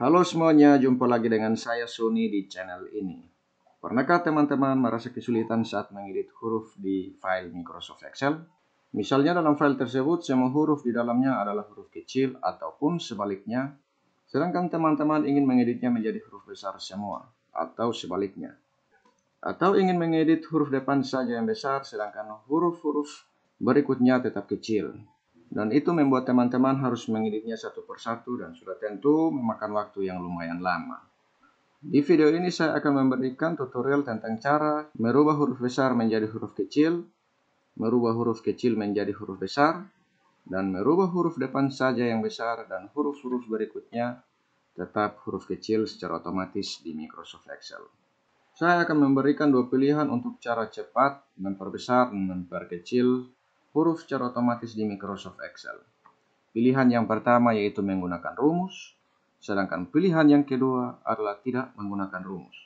Halo semuanya, jumpa lagi dengan saya Sony di channel ini. Pernahkah teman-teman merasa kesulitan saat mengedit huruf di file Microsoft Excel? Misalnya dalam file tersebut semua huruf di dalamnya adalah huruf kecil ataupun sebaliknya, sedangkan teman-teman ingin mengeditnya menjadi huruf besar semua atau sebaliknya. Atau ingin mengedit huruf depan saja yang besar sedangkan huruf-huruf berikutnya tetap kecil. Dan itu membuat teman-teman harus mengeditnya satu persatu dan sudah tentu memakan waktu yang lumayan lama. Di video ini saya akan memberikan tutorial tentang cara merubah huruf besar menjadi huruf kecil, merubah huruf kecil menjadi huruf besar, dan merubah huruf depan saja yang besar dan huruf-huruf berikutnya tetap huruf kecil secara otomatis di Microsoft Excel. Saya akan memberikan dua pilihan untuk cara cepat memperbesar dan memperkecil huruf secara otomatis di Microsoft Excel. Pilihan yang pertama yaitu menggunakan rumus, sedangkan pilihan yang kedua adalah tidak menggunakan rumus.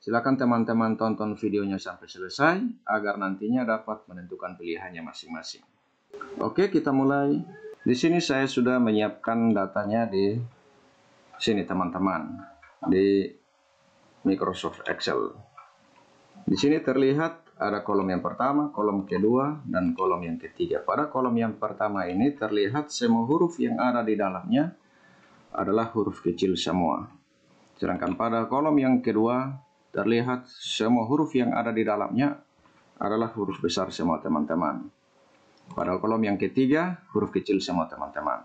Silakan teman-teman tonton videonya sampai selesai agar nantinya dapat menentukan pilihannya masing-masing. Oke, kita mulai. Di sini saya sudah menyiapkan datanya di sini teman-teman di Microsoft Excel. Di sini terlihat ada kolom yang pertama, kolom kedua, dan kolom yang ketiga. Pada kolom yang pertama ini terlihat semua huruf yang ada di dalamnya adalah huruf kecil semua. Sedangkan pada kolom yang kedua terlihat semua huruf yang ada di dalamnya adalah huruf besar semua teman-teman. Pada kolom yang ketiga, huruf kecil semua teman-teman.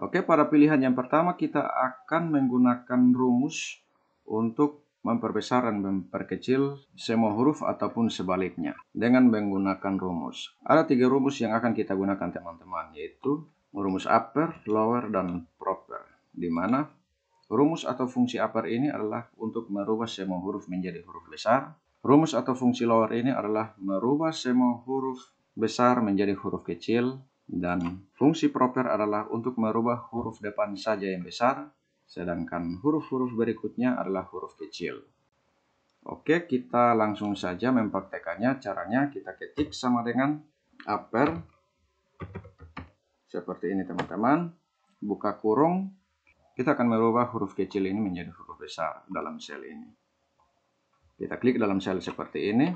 Oke, pada pilihan yang pertama kita akan menggunakan rumus untuk memperbesar dan memperkecil semua huruf ataupun sebaliknya dengan menggunakan rumus. Ada tiga rumus yang akan kita gunakan teman-teman, yaitu rumus upper, lower, dan proper, di mana rumus atau fungsi upper ini adalah untuk merubah semua huruf menjadi huruf besar. Rumus atau fungsi lower ini adalah merubah semua huruf besar menjadi huruf kecil. Dan fungsi proper adalah untuk merubah huruf depan saja yang besar Sedangkan huruf-huruf berikutnya adalah huruf kecil. Oke, kita langsung saja mempraktekannya. Caranya kita ketik sama dengan upper. Seperti ini teman-teman. Buka kurung. Kita akan merubah huruf kecil ini menjadi huruf besar dalam sel ini. Kita klik dalam sel seperti ini.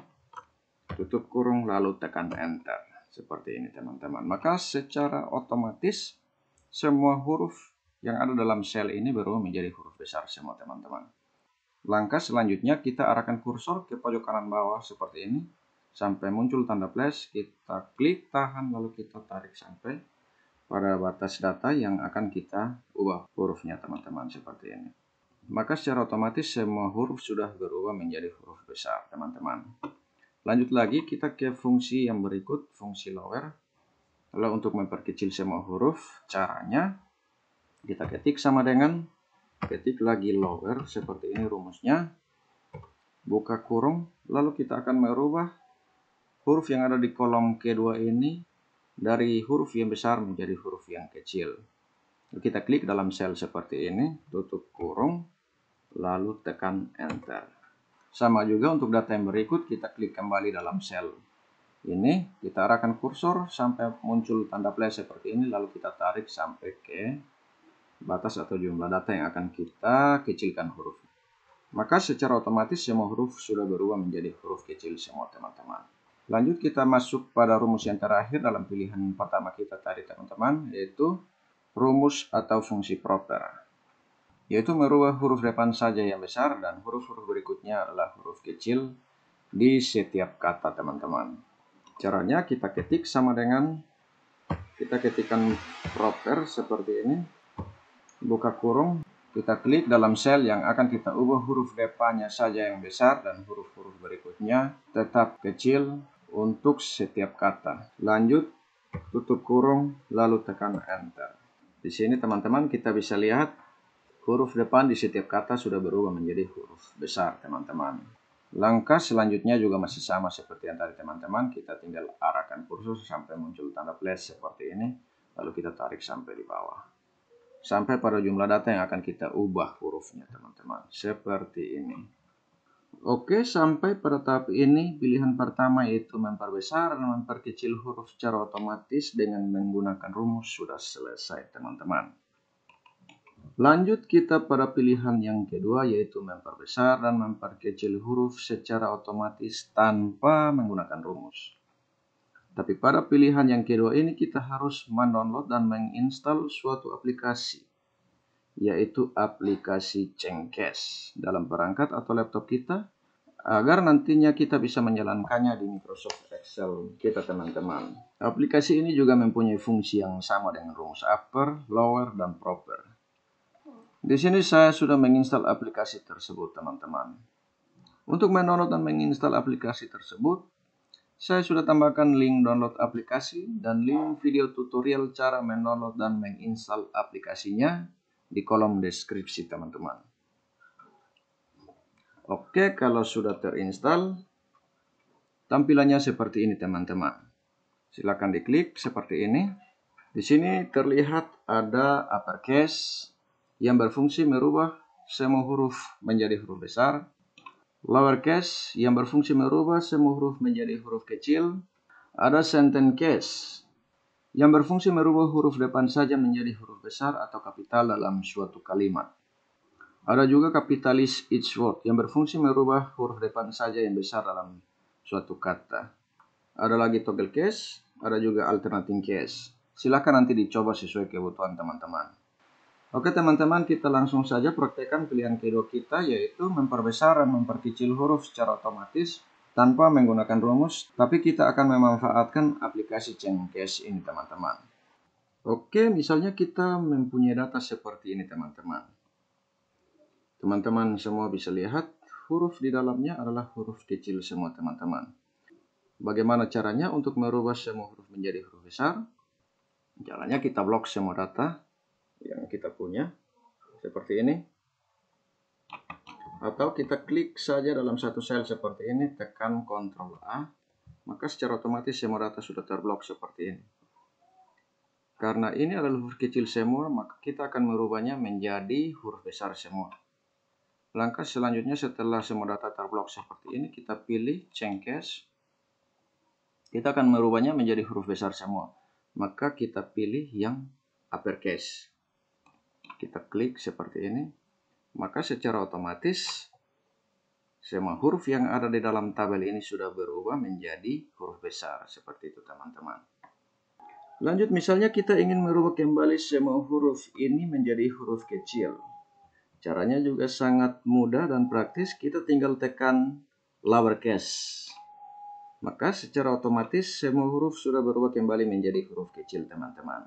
Tutup kurung lalu tekan enter. Seperti ini teman-teman. Maka secara otomatis semua huruf yang ada dalam sel ini berubah menjadi huruf besar semua teman-teman. Langkah selanjutnya kita arahkan kursor ke pojok kanan bawah seperti ini sampai muncul tanda plus kita klik tahan lalu kita tarik sampai pada batas data yang akan kita ubah hurufnya teman-teman seperti ini. Maka secara otomatis semua huruf sudah berubah menjadi huruf besar teman-teman. Lanjut lagi kita ke fungsi yang berikut, fungsi lower. Lalu untuk memperkecil semua huruf, caranya kita ketik sama dengan ketik lagi lower seperti ini rumusnya buka kurung lalu kita akan merubah huruf yang ada di kolom K2 ini dari huruf yang besar menjadi huruf yang kecil kita klik dalam sel seperti ini tutup kurung lalu tekan enter sama juga untuk data yang berikut kita klik kembali dalam sel ini kita arahkan kursor sampai muncul tanda play seperti ini lalu kita tarik sampai ke batas atau jumlah data yang akan kita kecilkan huruf. Maka secara otomatis semua huruf sudah berubah menjadi huruf kecil semua teman-teman. Lanjut kita masuk pada rumus yang terakhir dalam pilihan pertama kita tadi teman-teman, yaitu rumus atau fungsi proper. Yaitu merubah huruf depan saja yang besar dan huruf-huruf berikutnya adalah huruf kecil di setiap kata teman-teman. Caranya kita ketik sama dengan kita ketikkan proper seperti ini buka kurung, kita klik dalam sel yang akan kita ubah huruf depannya saja yang besar dan huruf-huruf berikutnya tetap kecil untuk setiap kata. Lanjut, tutup kurung, lalu tekan Enter. Di sini teman-teman kita bisa lihat huruf depan di setiap kata sudah berubah menjadi huruf besar teman-teman. Langkah selanjutnya juga masih sama seperti yang tadi teman-teman. Kita tinggal arahkan kursus sampai muncul tanda plus seperti ini. Lalu kita tarik sampai di bawah sampai pada jumlah data yang akan kita ubah hurufnya teman-teman seperti ini Oke sampai pada tahap ini pilihan pertama yaitu memperbesar dan memperkecil huruf secara otomatis dengan menggunakan rumus sudah selesai teman-teman Lanjut kita pada pilihan yang kedua yaitu memperbesar dan memperkecil huruf secara otomatis tanpa menggunakan rumus tapi pada pilihan yang kedua ini kita harus mendownload dan menginstal suatu aplikasi yaitu aplikasi Cengkes dalam perangkat atau laptop kita agar nantinya kita bisa menjalankannya di Microsoft Excel kita teman-teman. Aplikasi ini juga mempunyai fungsi yang sama dengan rumus upper, lower, dan proper. Di sini saya sudah menginstal aplikasi tersebut teman-teman. Untuk mendownload dan menginstal aplikasi tersebut, saya sudah tambahkan link download aplikasi dan link video tutorial cara mendownload dan menginstal aplikasinya di kolom deskripsi teman-teman. Oke, kalau sudah terinstall, tampilannya seperti ini teman-teman. Silakan diklik seperti ini. Di sini terlihat ada uppercase yang berfungsi merubah semua huruf menjadi huruf besar Lower case yang berfungsi merubah semua huruf menjadi huruf kecil. Ada sentence case yang berfungsi merubah huruf depan saja menjadi huruf besar atau kapital dalam suatu kalimat. Ada juga kapitalis each word yang berfungsi merubah huruf depan saja yang besar dalam suatu kata. Ada lagi toggle case, ada juga alternating case. Silahkan nanti dicoba sesuai kebutuhan teman-teman. Oke teman-teman kita langsung saja praktekkan pilihan kedua kita yaitu memperbesar dan memperkecil huruf secara otomatis tanpa menggunakan rumus tapi kita akan memanfaatkan aplikasi Chaincase ini teman-teman. Oke misalnya kita mempunyai data seperti ini teman-teman. Teman-teman semua bisa lihat huruf di dalamnya adalah huruf kecil semua teman-teman. Bagaimana caranya untuk merubah semua huruf menjadi huruf besar? Caranya kita blok semua data yang kita punya seperti ini atau kita klik saja dalam satu sel seperti ini tekan Ctrl A maka secara otomatis semua data sudah terblok seperti ini karena ini adalah huruf kecil semua maka kita akan merubahnya menjadi huruf besar semua langkah selanjutnya setelah semua data terblok seperti ini kita pilih Change Case kita akan merubahnya menjadi huruf besar semua maka kita pilih yang uppercase kita klik seperti ini, maka secara otomatis semua huruf yang ada di dalam tabel ini sudah berubah menjadi huruf besar seperti itu teman-teman. Lanjut misalnya kita ingin merubah kembali semua huruf ini menjadi huruf kecil. Caranya juga sangat mudah dan praktis, kita tinggal tekan lowercase. Maka secara otomatis semua huruf sudah berubah kembali menjadi huruf kecil teman-teman.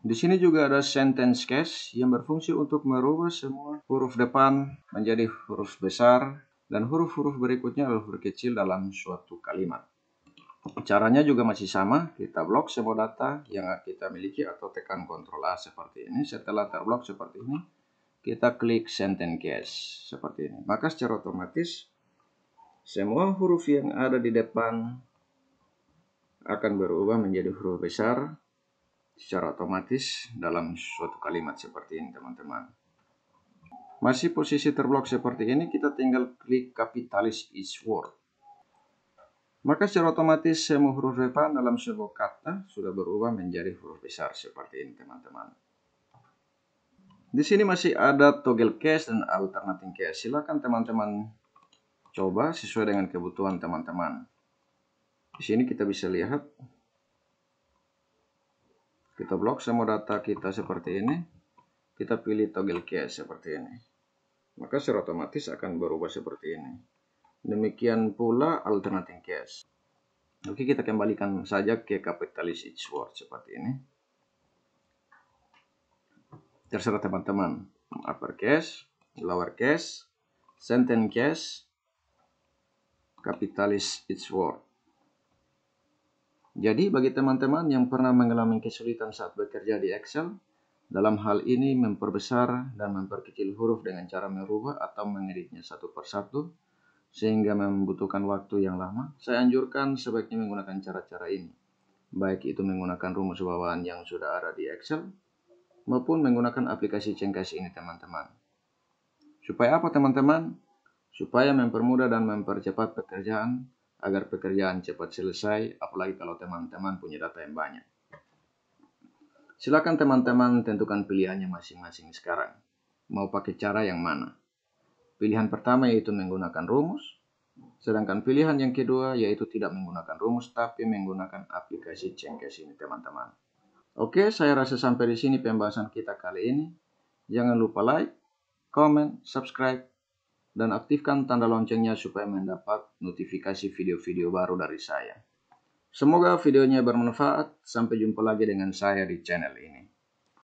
Di sini juga ada sentence case yang berfungsi untuk merubah semua huruf depan menjadi huruf besar dan huruf-huruf berikutnya adalah huruf kecil dalam suatu kalimat. Caranya juga masih sama, kita blok semua data yang kita miliki atau tekan Ctrl A seperti ini. Setelah terblok seperti ini, kita klik sentence case seperti ini. Maka secara otomatis semua huruf yang ada di depan akan berubah menjadi huruf besar secara otomatis dalam suatu kalimat seperti ini teman-teman. Masih posisi terblok seperti ini kita tinggal klik kapitalis each word. Maka secara otomatis semua huruf depan dalam sebuah kata sudah berubah menjadi huruf besar seperti ini teman-teman. Di sini masih ada toggle case dan alternating case. Silakan teman-teman coba sesuai dengan kebutuhan teman-teman. Di sini kita bisa lihat kita blok semua data kita seperti ini kita pilih toggle case seperti ini maka secara otomatis akan berubah seperti ini demikian pula alternating case Oke kita kembalikan saja ke kapitalis each word seperti ini terserah teman-teman upper case lower case sentence case kapitalis each word jadi bagi teman-teman yang pernah mengalami kesulitan saat bekerja di Excel, dalam hal ini memperbesar dan memperkecil huruf dengan cara merubah atau mengeditnya satu persatu, sehingga membutuhkan waktu yang lama, saya anjurkan sebaiknya menggunakan cara-cara ini. Baik itu menggunakan rumus bawaan yang sudah ada di Excel, maupun menggunakan aplikasi cengkas ini teman-teman. Supaya apa teman-teman? Supaya mempermudah dan mempercepat pekerjaan agar pekerjaan cepat selesai, apalagi kalau teman-teman punya data yang banyak. Silakan teman-teman tentukan pilihannya masing-masing sekarang. Mau pakai cara yang mana? Pilihan pertama yaitu menggunakan rumus, sedangkan pilihan yang kedua yaitu tidak menggunakan rumus tapi menggunakan aplikasi cengkes ini teman-teman. Oke, saya rasa sampai di sini pembahasan kita kali ini. Jangan lupa like, comment, subscribe, dan aktifkan tanda loncengnya supaya mendapat notifikasi video-video baru dari saya. Semoga videonya bermanfaat. Sampai jumpa lagi dengan saya di channel ini.